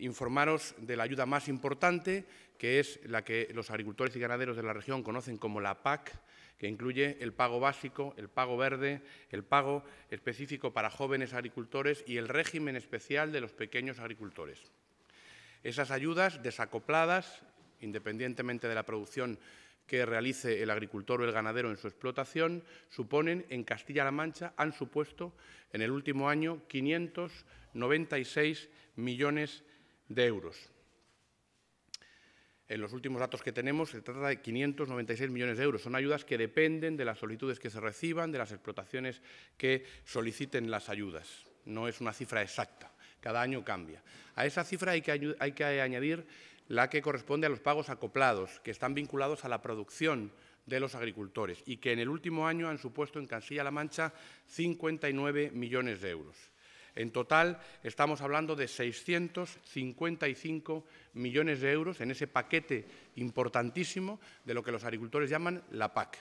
informaros de la ayuda más importante, que es la que los agricultores y ganaderos de la región conocen como la PAC, que incluye el pago básico, el pago verde, el pago específico para jóvenes agricultores y el régimen especial de los pequeños agricultores. Esas ayudas desacopladas, independientemente de la producción que realice el agricultor o el ganadero en su explotación suponen en Castilla-La Mancha, han supuesto en el último año 596 millones de euros. En los últimos datos que tenemos se trata de 596 millones de euros. Son ayudas que dependen de las solicitudes que se reciban, de las explotaciones que soliciten las ayudas. No es una cifra exacta, cada año cambia. A esa cifra hay que, añadir la que corresponde a los pagos acoplados, que están vinculados a la producción de los agricultores y que en el último año han supuesto en Castilla-La Mancha 59 millones de euros. En total, estamos hablando de 655 millones de euros en ese paquete importantísimo de lo que los agricultores llaman la PAC.